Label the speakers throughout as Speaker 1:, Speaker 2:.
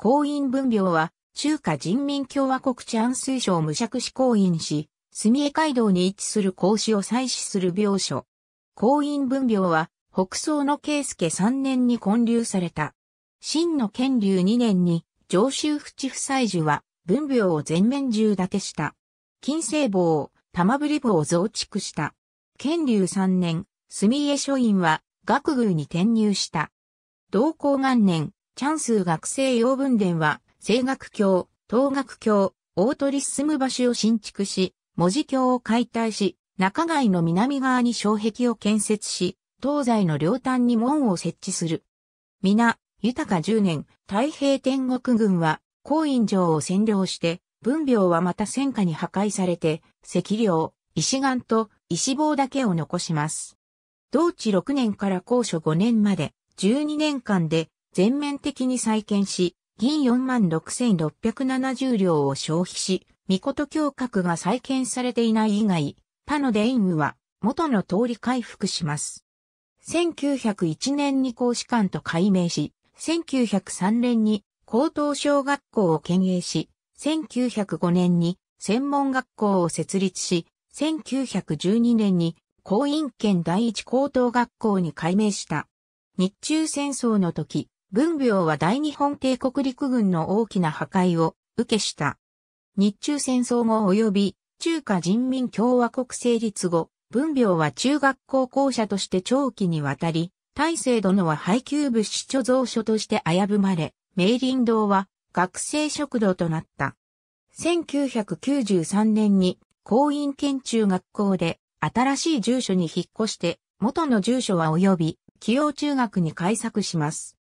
Speaker 1: 公院分廟は、中華人民共和国治安水省無釈市公院市、住江街道に位置する孔子を祭祀する廟所。公院分廟は、北宋の慶介3年に建立された。真の建立2年に、上州淵夫妻樹は、分廟を全面重だてした。金星坊、玉振坊を増築した。建立3年、住江書院は、学宮に転入した。同行元年、チャンス学生用分殿は、声楽教、東学教、大鳥進む場所を新築し、文字教を解体し、中街の南側に障壁を建設し、東西の両端に門を設置する。皆、豊か10年、太平天国軍は、高院城を占領して、文廟はまた戦火に破壊されて、石領、石岩と石棒だけを残します。同治6年から高所5年まで、12年間で全面的に再建し、銀46,670両を消費し、御事教閣が再建されていない以外、パノデインは元の通り回復します。1901年に公使館と改名し、1903年に高等小学校を建営し、1905年に専門学校を設立し、1912年に公院県第一高等学校に改名した。日中戦争の時、文廟は大日本帝国陸軍の大きな破壊を受けした。日中戦争後及び中華人民共和国成立後、文廟は中学校校舎として長期にわたり、大成殿は配給物資貯蔵所として危ぶまれ、明林堂は学生食堂となった。1993年に公院県中学校で新しい住所に引っ越して、元の住所は及び、企業中学に改作します。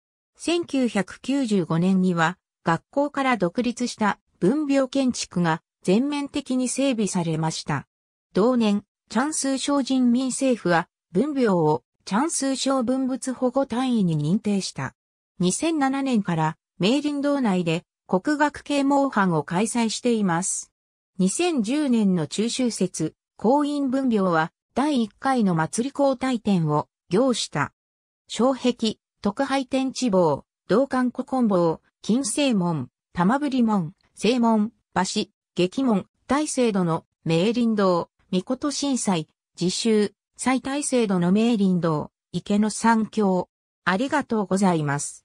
Speaker 1: 1995年には学校から独立した分業建築が全面的に整備されました。同年、チャンスー省人民政府は分業をチャンスー省文物保護単位に認定した。2007年から明林道内で国学啓蒙班を開催しています。2010年の中秋節、公院分業は第1回の祭り交代展を行した。障壁、特配天地坊、道館古今坊、金星門、玉振門、正門、橋、激門、大聖堂の明林堂、御事震災、自習、最大聖堂の明林堂、池の三教。ありがとうございます。